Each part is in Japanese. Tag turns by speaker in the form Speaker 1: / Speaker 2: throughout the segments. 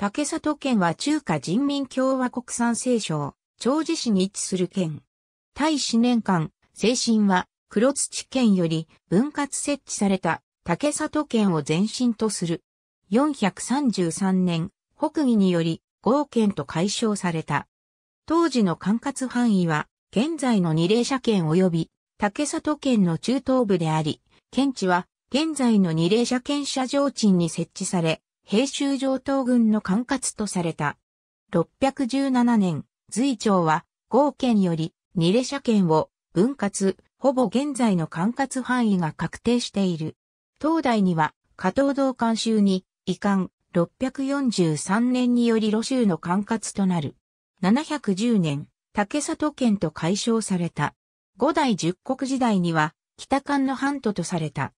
Speaker 1: 竹里県は中華人民共和国産西省、長治市に位置する県。大使年間、精神は、黒土県より分割設置された竹里県を前身とする。433年、北義により、合県と解消された。当時の管轄範囲は、現在の二霊社県及び、竹里県の中東部であり、県地は、現在の二霊社県社上鎮に設置され、平州上東軍の管轄とされた。617年、随朝は、豪県より、二列車県を、分割、ほぼ現在の管轄範囲が確定している。東大には、加藤道監修に、移管、643年により路州の管轄となる。710年、竹里県と解消された。五代十国時代には、北関の半島とされた。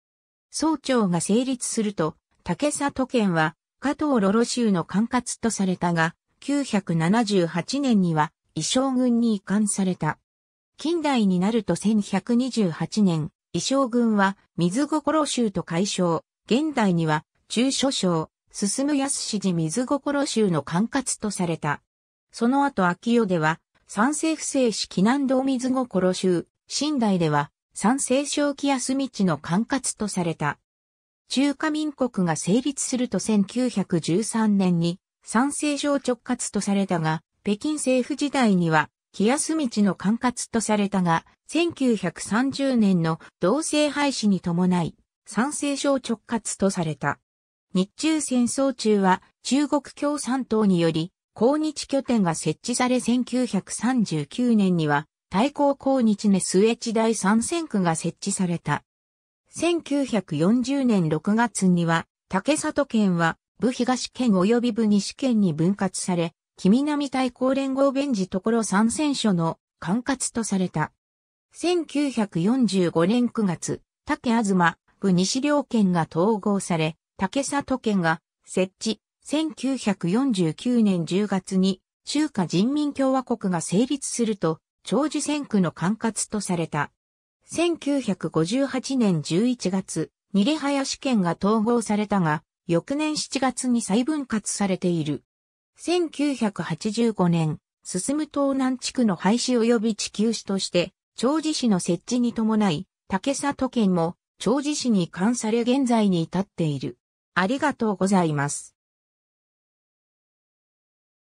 Speaker 1: 総長が成立すると、竹里県は加藤ロロ州の管轄とされたが、978年には、衣装軍に移管された。近代になると1128年、衣装軍は、水心州と解消、現代には、中所省、進む安市寺水心州の管轄とされた。その後秋代では、三政府正市紀南道水心州、新代では、三政正気安道の管轄とされた。中華民国が成立すると1913年に賛成省直轄とされたが、北京政府時代には、木安道の管轄とされたが、1930年の同性廃止に伴い、賛成省直轄とされた。日中戦争中は中国共産党により、抗日拠点が設置され1939年には、対抗抗日ネスエチ第三戦区が設置された。1940年6月には、竹里県は、部東県及び部西県に分割され、木南対抗連合弁事所参戦所の管轄とされた。1945年9月、竹東、部西両県が統合され、竹里県が設置。1949年10月に中華人民共和国が成立すると、長寿選区の管轄とされた。1958年11月、ニレハヤ試験が統合されたが、翌年7月に再分割されている。1985年、進む東南地区の廃止及び地球市として、長寿市の設置に伴い、竹里県も長寿市に関され現在に至っている。ありがとうございます。